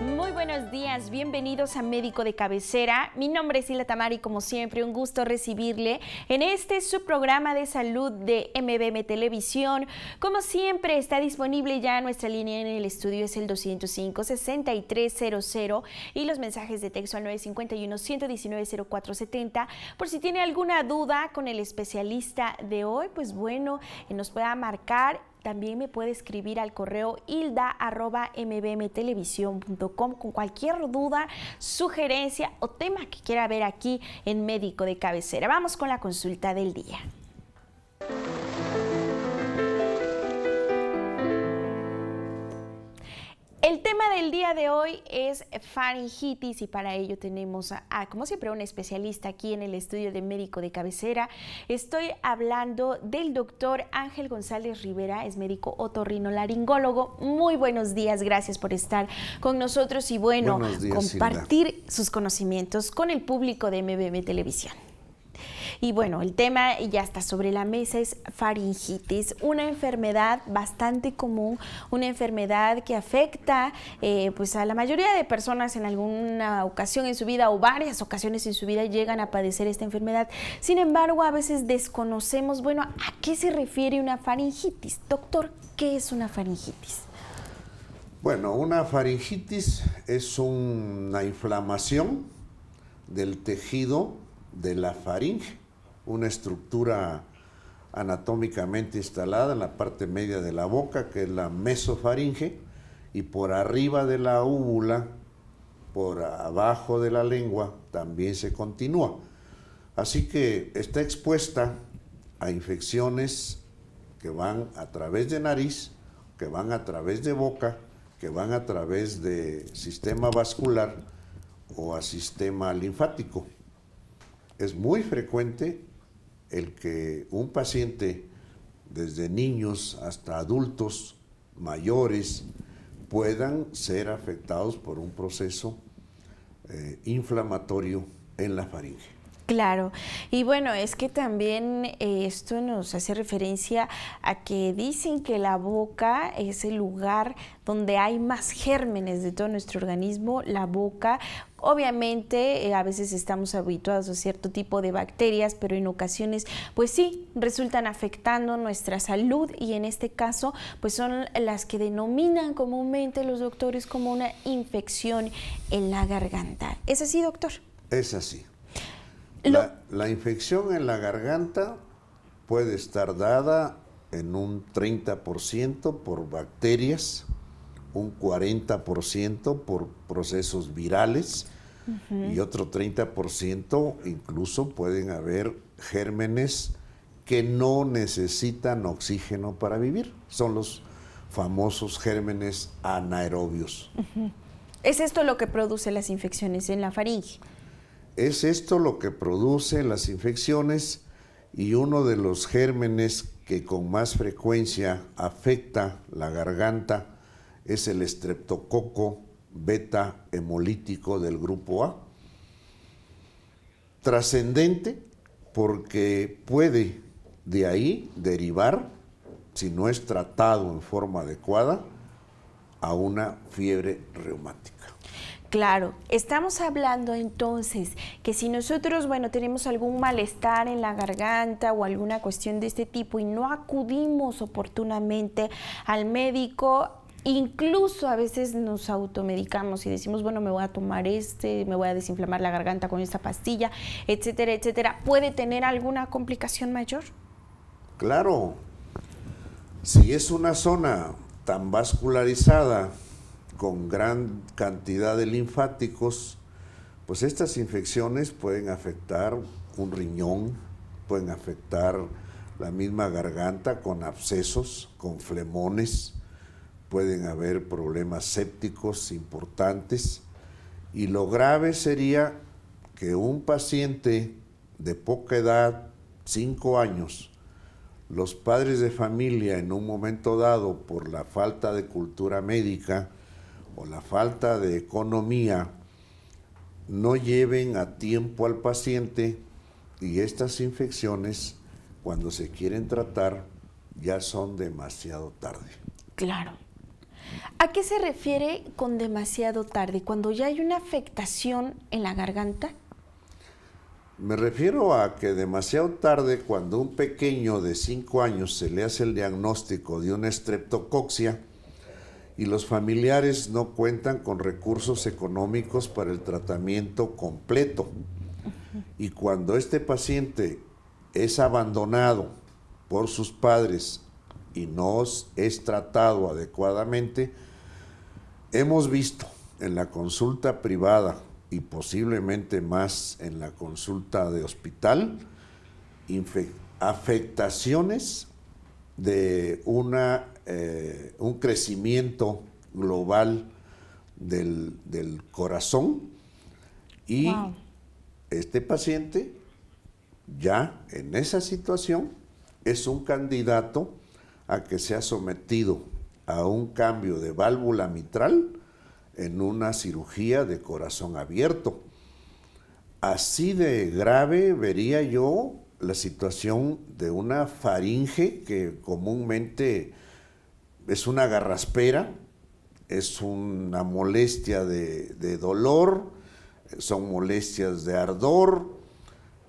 Muy buenos días, bienvenidos a Médico de Cabecera. Mi nombre es Hila Tamari, como siempre, un gusto recibirle en este su programa de salud de MBM Televisión. Como siempre, está disponible ya nuestra línea en el estudio, es el 205-6300 y los mensajes de texto al 951-119-0470. Por si tiene alguna duda con el especialista de hoy, pues bueno, nos pueda marcar también me puede escribir al correo hilda.mbmtelevisión.com con cualquier duda, sugerencia o tema que quiera ver aquí en Médico de Cabecera. Vamos con la consulta del día. El tema del día de hoy es faringitis y para ello tenemos a, como siempre, un especialista aquí en el estudio de médico de cabecera. Estoy hablando del doctor Ángel González Rivera, es médico otorrinolaringólogo. Muy buenos días, gracias por estar con nosotros y bueno, compartir sus conocimientos con el público de MBB Televisión. Y bueno, el tema ya está sobre la mesa es faringitis, una enfermedad bastante común, una enfermedad que afecta eh, pues a la mayoría de personas en alguna ocasión en su vida o varias ocasiones en su vida llegan a padecer esta enfermedad. Sin embargo, a veces desconocemos, bueno, ¿a qué se refiere una faringitis? Doctor, ¿qué es una faringitis? Bueno, una faringitis es una inflamación del tejido de la faringe una estructura anatómicamente instalada en la parte media de la boca, que es la mesofaringe, y por arriba de la úvula, por abajo de la lengua, también se continúa. Así que está expuesta a infecciones que van a través de nariz, que van a través de boca, que van a través de sistema vascular o a sistema linfático. Es muy frecuente el que un paciente, desde niños hasta adultos mayores, puedan ser afectados por un proceso eh, inflamatorio en la faringe. Claro, y bueno, es que también eh, esto nos hace referencia a que dicen que la boca es el lugar donde hay más gérmenes de todo nuestro organismo, la boca. Obviamente eh, a veces estamos habituados a cierto tipo de bacterias, pero en ocasiones pues sí, resultan afectando nuestra salud y en este caso pues son las que denominan comúnmente los doctores como una infección en la garganta. ¿Es así, doctor? Es así. La, infección en la garganta puede estar dada en un 30% por bacterias, un 40% por procesos virales y otro 30% incluso pueden haber gérmenes que no necesitan oxígeno para vivir. Son los famosos gérmenes anaerobios. ¿Es esto lo que produce las infecciones en la faringe? Es esto lo que produce las infecciones y uno de los gérmenes que con más frecuencia afecta la garganta es el estreptococo beta hemolítico del grupo A. Trascendente porque puede de ahí derivar, si no es tratado en forma adecuada, a una fiebre reumática. Claro, estamos hablando entonces que si nosotros, bueno, tenemos algún malestar en la garganta o alguna cuestión de este tipo y no acudimos oportunamente al médico, incluso a veces nos automedicamos y decimos, bueno, me voy a tomar este, me voy a desinflamar la garganta con esta pastilla, etcétera, etcétera, ¿puede tener alguna complicación mayor? Claro, si es una zona tan vascularizada, con gran cantidad de linfáticos, pues estas infecciones pueden afectar un riñón, pueden afectar la misma garganta con abscesos, con flemones, pueden haber problemas sépticos importantes y lo grave sería que un paciente de poca edad, 5 años, los padres de familia en un momento dado por la falta de cultura médica, o la falta de economía no lleven a tiempo al paciente y estas infecciones, cuando se quieren tratar, ya son demasiado tarde. Claro. ¿A qué se refiere con demasiado tarde? Cuando ya hay una afectación en la garganta. Me refiero a que demasiado tarde, cuando un pequeño de 5 años se le hace el diagnóstico de una estreptocoxia, y los familiares no cuentan con recursos económicos para el tratamiento completo. Y cuando este paciente es abandonado por sus padres y no es tratado adecuadamente, hemos visto en la consulta privada y posiblemente más en la consulta de hospital afectaciones de una eh, un crecimiento global del, corazón y este paciente ya en esa situación es un candidato a que sea sometido a un cambio de válvula mitral en una cirugía de corazón abierto. Así de grave vería yo la situación de una faringe que comúnmente es una garraspera, es una molestia de, dolor, son molestias de ardor,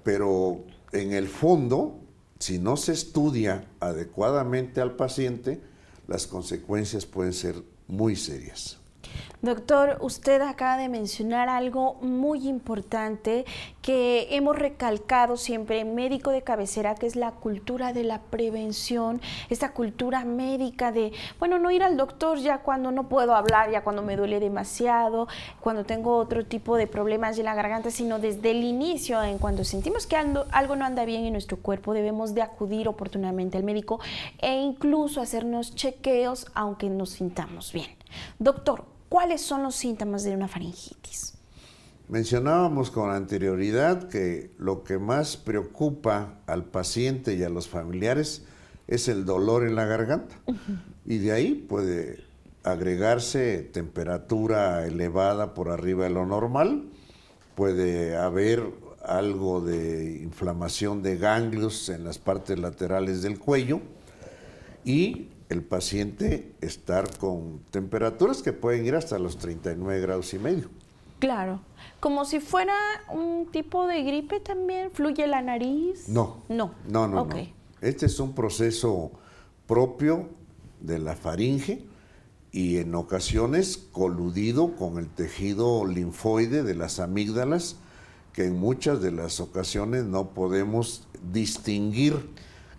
pero en el fondo, si no se estudia adecuadamente al paciente, las consecuencias pueden ser muy serias. Doctor, usted acaba de mencionar algo muy importante que hemos recalcado siempre en médico de cabecera, que es la cultura de la prevención, esta cultura médica de, bueno, no ir al doctor ya cuando no puedo hablar, ya cuando me duele demasiado, cuando tengo otro tipo de problemas en la garganta, sino desde el inicio, en cuando sentimos que algo no anda bien en nuestro cuerpo, debemos de acudir oportunamente al médico e incluso hacernos chequeos aunque nos sintamos bien. Doctor, ¿Cuáles son los síntomas de una faringitis? Mencionábamos con anterioridad que lo que más preocupa al paciente y a los familiares es el dolor en la garganta. Y de ahí puede agregarse temperatura elevada por arriba de lo normal, puede haber algo de inflamación de ganglios en las partes laterales del cuello y el paciente estar con temperaturas que pueden ir hasta los 39 grados y medio. Claro, como si fuera un tipo de gripe también, fluye la nariz. No, no, no, no. Este es un proceso propio de la faringe y en ocasiones coludido con el tejido linfoide de las amígdalas, que en muchas de las ocasiones no podemos distinguir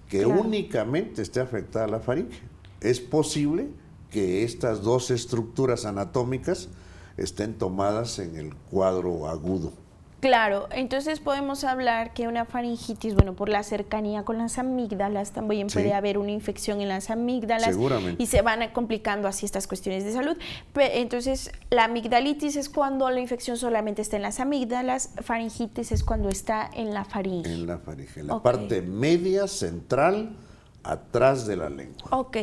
que únicamente esté afectada la faringe es posible que estas dos estructuras anatómicas estén tomadas en el cuadro agudo. Claro, entonces podemos hablar que una faringitis, bueno, por la cercanía con las amígdalas, también puede haber una infección en las amígdalas. Y se van complicando así estas cuestiones de salud. Entonces, la amigdalitis es cuando la infección solamente está en las amígdalas, faringitis es cuando está en la faringe. En la faringe, la parte media, central atrás de la lengua. Ok,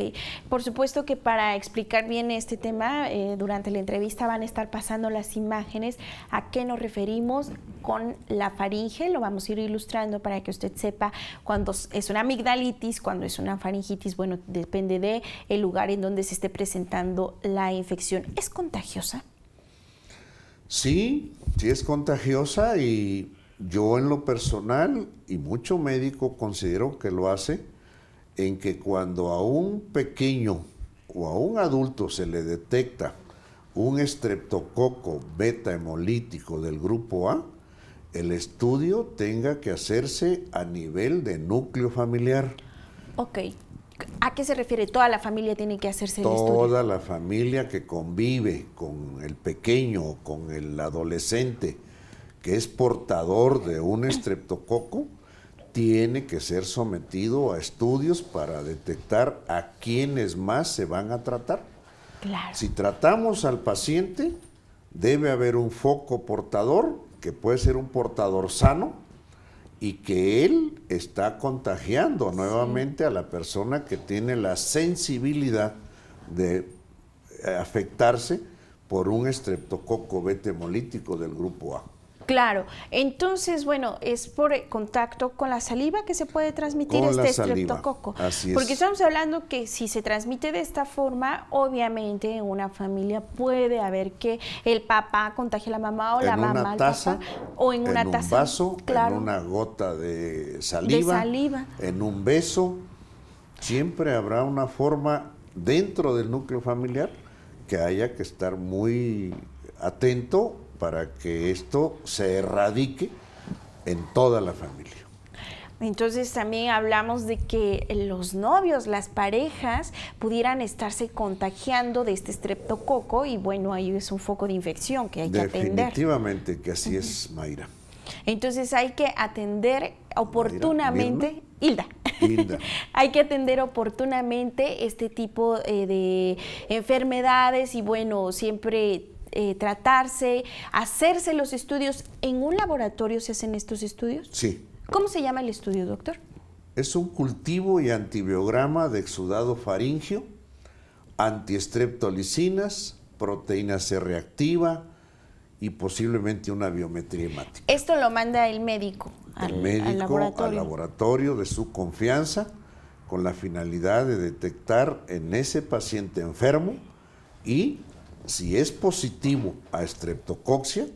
por supuesto que para explicar bien este tema, eh, durante la entrevista van a estar pasando las imágenes a qué nos referimos con la faringe, lo vamos a ir ilustrando para que usted sepa cuando es una amigdalitis, cuando es una faringitis, bueno, depende del el lugar en donde se esté presentando la infección. ¿Es contagiosa? Sí, sí es contagiosa y yo en lo personal y mucho médico considero que lo hace en que cuando a un pequeño o a un adulto se le detecta un estreptococo beta hemolítico del grupo A, el estudio tenga que hacerse a nivel de núcleo familiar. Ok. ¿A qué se refiere? ¿Toda la familia tiene que hacerse el estudio? Toda la familia que convive con el pequeño o con el adolescente que es portador de un estreptococo tiene que ser sometido a estudios para detectar a quiénes más se van a tratar. Si tratamos al paciente, debe haber un foco portador, que puede ser un portador sano, y que él está contagiando nuevamente a la persona que tiene la sensibilidad de eh, afectarse por un estreptococo beta hemolítico del grupo A. Claro, entonces, bueno, es por contacto con la saliva que se puede transmitir este estreptococo. Porque estamos hablando que si se transmite de esta forma, obviamente en una familia puede haber que el papá contagie a la mamá o la mamá al taza, papá, o en una en taza, un vaso, claro, en una gota de saliva, de saliva, en un beso. Siempre habrá una forma dentro del núcleo familiar que haya que estar muy atento para que esto se erradique en toda la familia. Entonces también hablamos de que los novios, las parejas, pudieran estarse contagiando de este estreptococo y bueno, ahí es un foco de infección que hay que atender. Definitivamente que así es, Mayra. Entonces hay que atender oportunamente, Hilda. Hilda. hay que atender oportunamente este tipo eh, de enfermedades y bueno, siempre eh, tratarse, hacerse los estudios. ¿En un laboratorio se hacen estos estudios? Sí. ¿Cómo se llama el estudio, doctor? Es un cultivo y antibiograma de exudado faringio, antiestreptolicinas, proteína C reactiva y posiblemente una biometría hemática. Esto lo manda el médico. Al, el médico al laboratorio de su confianza con la finalidad de detectar en ese paciente enfermo y si es positivo a estreptococcia,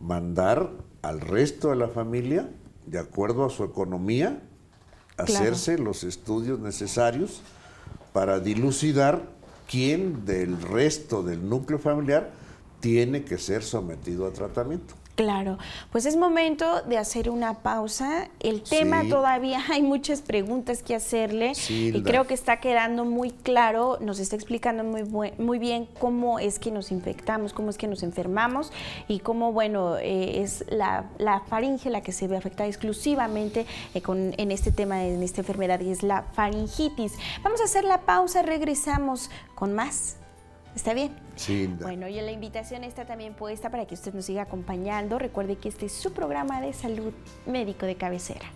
mandar al resto de la familia, de acuerdo a su economía, hacerse los estudios necesarios para dilucidar quién del resto del núcleo familiar tiene que ser sometido a tratamiento. Claro, pues es momento de hacer una pausa. El tema todavía hay muchas preguntas que hacerle y creo que está quedando muy claro, nos está explicando muy, muy bien cómo es que nos infectamos, cómo es que nos enfermamos y cómo, bueno, eh, es la, la, faringe la que se ve afectada exclusivamente eh, en este tema, en esta enfermedad y es la faringitis. Vamos a hacer la pausa, regresamos con más. ¿Está bien? Sí. Bueno, y la invitación está también puesta para que usted nos siga acompañando. Recuerde que este es su programa de salud médico de cabecera.